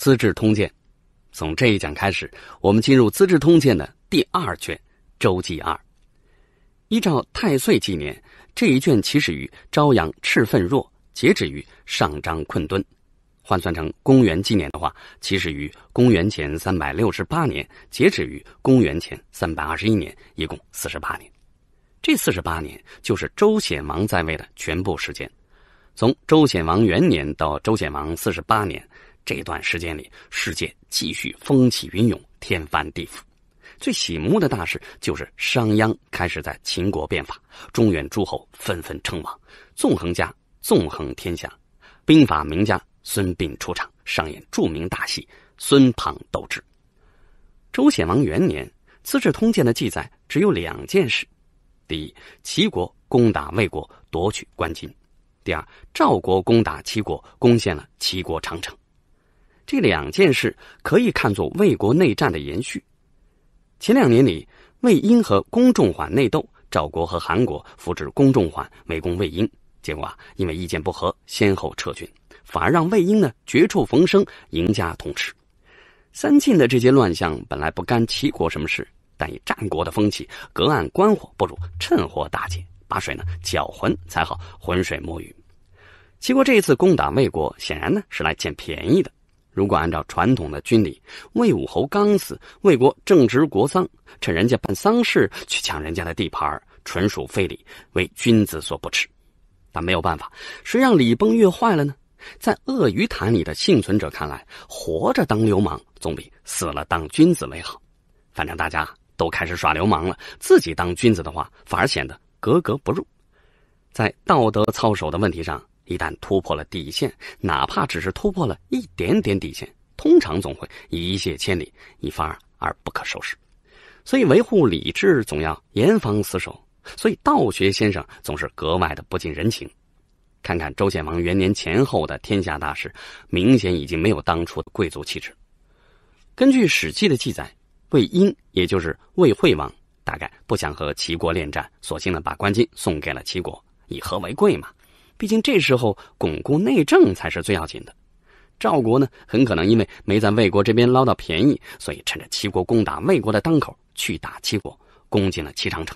《资治通鉴》，从这一讲开始，我们进入《资治通鉴》的第二卷《周记二》。依照太岁纪年，这一卷起始于昭阳赤奋若，截止于上章困敦。换算成公元纪年的话，起始于公元前三百六十八年，截止于公元前三百二十一年，一共四十八年。这四十八年就是周显王在位的全部时间，从周显王元年到周显王四十八年。这段时间里，世界继续风起云涌、天翻地覆。最醒目的大事就是商鞅开始在秦国变法，中原诸侯纷纷称王，纵横家纵横天下，兵法名家孙膑出场，上演著名大戏《孙庞斗智》。周显王元年，《资治通鉴》的记载只有两件事：第一，齐国攻打魏国，夺取关津；第二，赵国攻打齐国，攻陷了齐国长城。这两件事可以看作魏国内战的延续。前两年里，魏婴和公仲缓内斗，赵国和韩国扶植公仲缓围攻魏婴，结果啊，因为意见不合，先后撤军，反而让魏婴呢绝处逢生，赢家通吃。三晋的这些乱象本来不干齐国什么事，但以战国的风气，隔岸观火不如趁火打劫，把水呢搅浑才好浑水摸鱼。齐国这一次攻打魏国，显然呢是来捡便宜的。如果按照传统的军礼，魏武侯刚死，魏国正值国丧，趁人家办丧事去抢人家的地盘，纯属非礼，为君子所不齿。但没有办法，谁让礼崩乐坏了呢？在鳄鱼潭里的幸存者看来，活着当流氓总比死了当君子为好。反正大家都开始耍流氓了，自己当君子的话，反而显得格格不入。在道德操守的问题上。一旦突破了底线，哪怕只是突破了一点点底线，通常总会一泻千里，一发而不可收拾。所以维护理智总要严防死守。所以道学先生总是格外的不近人情。看看周显王元年前后的天下大事，明显已经没有当初的贵族气质。根据《史记》的记载，魏婴也就是魏惠王，大概不想和齐国恋战，索性呢把关金送给了齐国，以和为贵嘛。毕竟这时候巩固内政才是最要紧的。赵国呢，很可能因为没在魏国这边捞到便宜，所以趁着齐国攻打魏国的当口去打齐国，攻进了齐长城。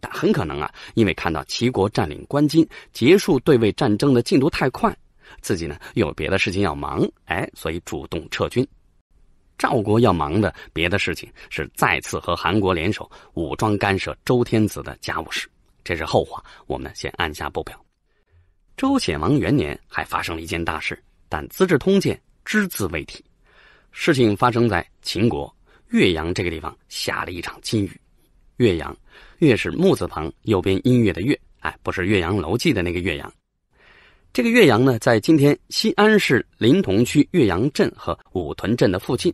但很可能啊，因为看到齐国占领关津，结束对魏战争的进度太快，自己呢又有别的事情要忙，哎，所以主动撤军。赵国要忙的别的事情是再次和韩国联手武装干涉周天子的家务事，这是后话，我们先按下不表。周显王元年还发生了一件大事，但《资治通鉴》只字未提。事情发生在秦国岳阳这个地方，下了一场金雨。岳阳，岳是木字旁，右边“音”乐的“岳”，哎，不是《岳阳楼记》的那个岳阳。这个岳阳呢，在今天西安市临潼区岳阳镇和武屯镇的附近。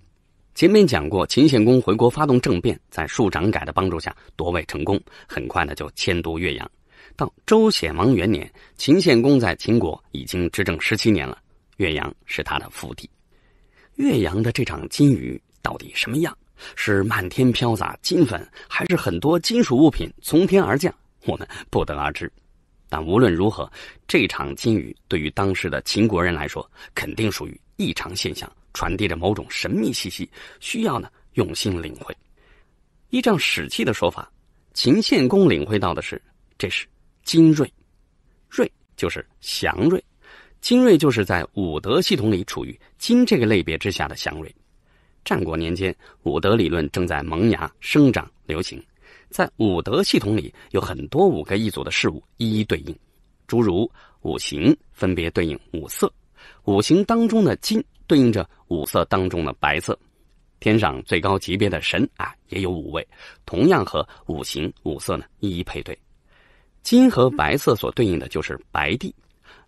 前面讲过，秦献公回国发动政变，在庶长改的帮助下夺位成功，很快呢就迁都岳阳。到周显王元年，秦献公在秦国已经执政十七年了。岳阳是他的府地。岳阳的这场金鱼到底什么样？是漫天飘洒金粉，还是很多金属物品从天而降？我们不得而知。但无论如何，这场金鱼对于当时的秦国人来说，肯定属于异常现象，传递着某种神秘气息，需要呢用心领会。依照《史记的说法，秦献公领会到的是，这是。金瑞，瑞就是祥瑞，金瑞就是在五德系统里处于金这个类别之下的祥瑞。战国年间，五德理论正在萌芽、生长、流行。在五德系统里，有很多五个一组的事物一一对应，诸如五行分别对应五色，五行当中的金对应着五色当中的白色。天上最高级别的神啊，也有五位，同样和五行五色呢一一配对。金和白色所对应的就是白帝，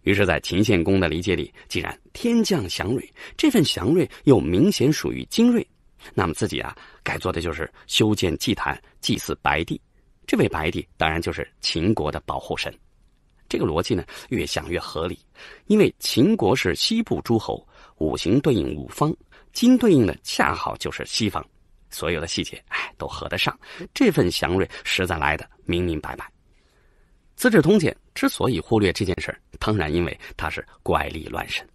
于是，在秦献公的理解里，既然天降祥瑞，这份祥瑞又明显属于精锐，那么自己啊，该做的就是修建祭坛祭祀白帝。这位白帝当然就是秦国的保护神。这个逻辑呢，越想越合理，因为秦国是西部诸侯，五行对应五方，金对应的恰好就是西方，所有的细节哎都合得上。这份祥瑞实在来的明明白白。《资治通鉴》之所以忽略这件事儿，当然因为它是怪力乱神。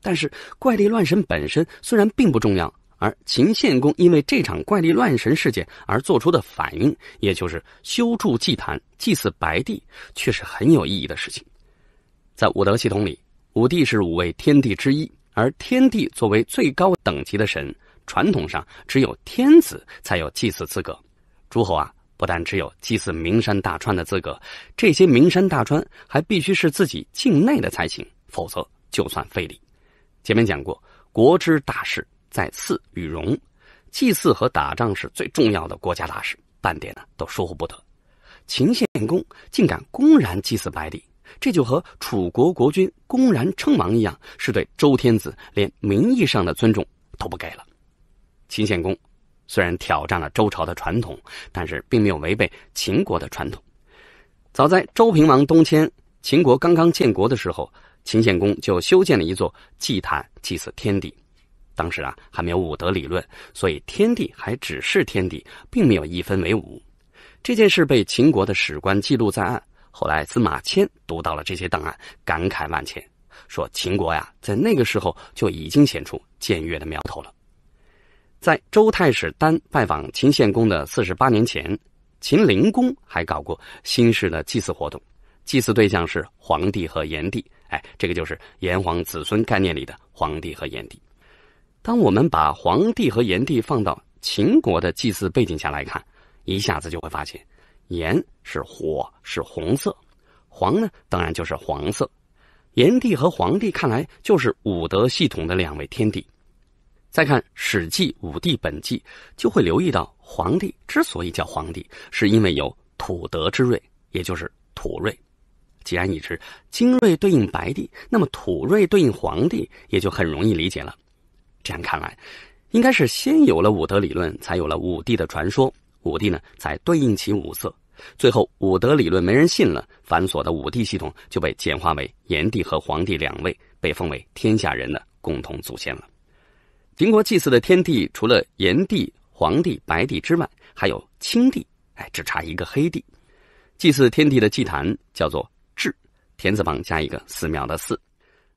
但是怪力乱神本身虽然并不重要，而秦献公因为这场怪力乱神事件而做出的反应，也就是修筑祭坛、祭祀白帝，却是很有意义的事情。在五德系统里，五帝是五位天帝之一，而天帝作为最高等级的神，传统上只有天子才有祭祀资格，诸侯啊。不但只有祭祀名山大川的资格，这些名山大川还必须是自己境内的才行，否则就算废礼。前面讲过，国之大事在祀与戎，祭祀和打仗是最重要的国家大事，半点呢都疏忽不得。秦献公竟敢公然祭祀百里，这就和楚国国君公然称王一样，是对周天子连名义上的尊重都不给了。秦献公。虽然挑战了周朝的传统，但是并没有违背秦国的传统。早在周平王东迁，秦国刚刚建国的时候，秦献公就修建了一座祭坛祭祀天地。当时啊，还没有武德理论，所以天地还只是天地，并没有一分为五。这件事被秦国的史官记录在案，后来司马迁读到了这些档案，感慨万千，说秦国呀，在那个时候就已经显出僭越的苗头了。在周太史丹拜访秦献公的四十八年前，秦灵公还搞过新式的祭祀活动，祭祀对象是皇帝和炎帝。哎，这个就是炎黄子孙概念里的皇帝和炎帝。当我们把皇帝和炎帝放到秦国的祭祀背景下来看，一下子就会发现，炎是火，是红色；黄呢，当然就是黄色。炎帝和黄帝看来就是五德系统的两位天帝。再看《史记·五帝本纪》，就会留意到，皇帝之所以叫皇帝，是因为有土德之瑞，也就是土瑞。既然已知精锐对应白帝，那么土瑞对应皇帝，也就很容易理解了。这样看来，应该是先有了五德理论，才有了五帝的传说，五帝呢才对应起五色。最后，五德理论没人信了，繁琐的五帝系统就被简化为炎帝和皇帝两位，被封为天下人的共同祖先了。秦国祭祀的天地，除了炎帝、黄帝、白帝之外，还有青帝，哎，只差一个黑帝。祭祀天地的祭坛叫做“秩，田字旁加一个寺庙的“寺”。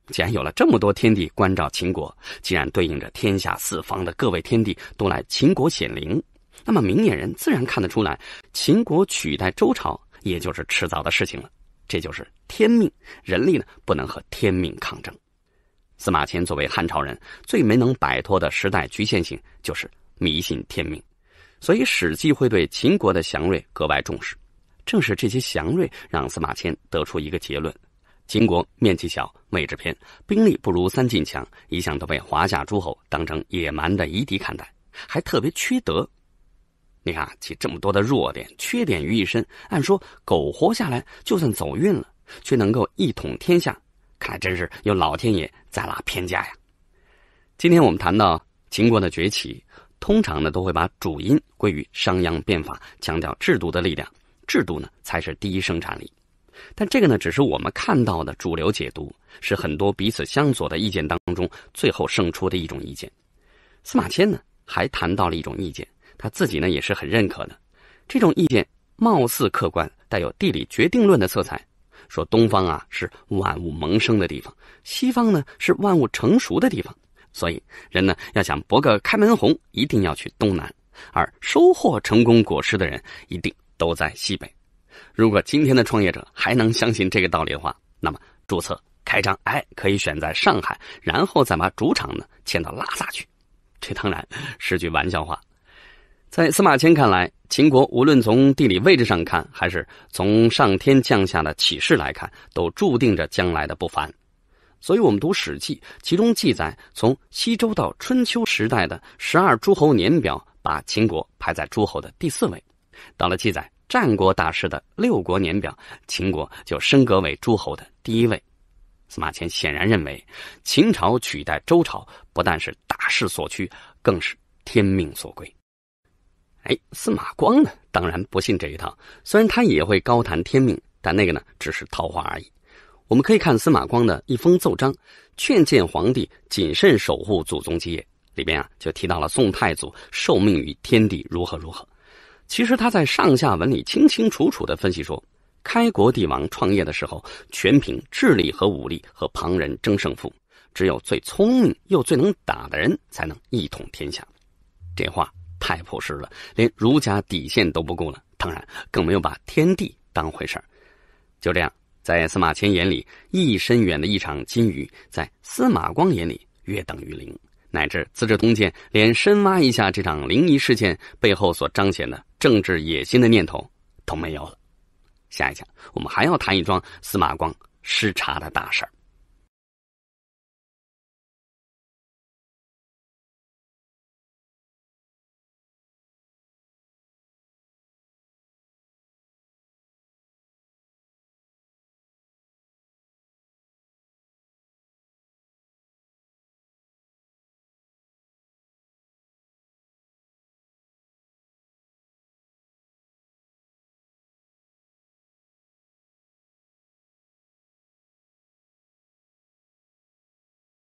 既然有了这么多天地关照秦国，既然对应着天下四方的各位天地都来秦国显灵，那么明眼人自然看得出来，秦国取代周朝也就是迟早的事情了。这就是天命，人力呢不能和天命抗争。司马迁作为汉朝人，最没能摆脱的时代局限性就是迷信天命，所以《史记》会对秦国的祥瑞格外重视。正是这些祥瑞，让司马迁得出一个结论：秦国面积小、位置偏、兵力不如三晋强，一向都被华夏诸侯当成野蛮的夷狄看待，还特别缺德。你看，集这么多的弱点、缺点于一身，按说苟活下来就算走运了，却能够一统天下。看来真是有老天爷在拉偏架呀！今天我们谈到秦国的崛起，通常呢都会把主因归于商鞅变法，强调制度的力量，制度呢才是第一生产力。但这个呢，只是我们看到的主流解读，是很多彼此相左的意见当中最后胜出的一种意见。司马迁呢还谈到了一种意见，他自己呢也是很认可的。这种意见貌似客观，带有地理决定论的色彩。说东方啊是万物萌生的地方，西方呢是万物成熟的地方，所以人呢要想博个开门红，一定要去东南，而收获成功果实的人一定都在西北。如果今天的创业者还能相信这个道理的话，那么注册开张，哎，可以选在上海，然后再把主场呢迁到拉萨去，这当然是句玩笑话。在司马迁看来，秦国无论从地理位置上看，还是从上天降下的启示来看，都注定着将来的不凡。所以，我们读《史记》，其中记载从西周到春秋时代的十二诸侯年表，把秦国排在诸侯的第四位；到了记载战国大事的六国年表，秦国就升格为诸侯的第一位。司马迁显然认为，秦朝取代周朝不但是大势所趋，更是天命所归。哎，司马光呢？当然不信这一套。虽然他也会高谈天命，但那个呢，只是套话而已。我们可以看司马光的一封奏章，劝谏皇帝谨慎守护祖宗基业，里边啊就提到了宋太祖受命于天地如何如何。其实他在上下文里清清楚楚的分析说，开国帝王创业的时候全凭智力和武力和旁人争胜负，只有最聪明又最能打的人才能一统天下。这话。太朴实了，连儒家底线都不顾了。当然，更没有把天地当回事儿。就这样，在司马迁眼里，意深远的一场金鱼，在司马光眼里，约等于零。乃至《资治通鉴》连深挖一下这场灵异事件背后所彰显的政治野心的念头都没有了。下一讲，我们还要谈一桩司马光失察的大事儿。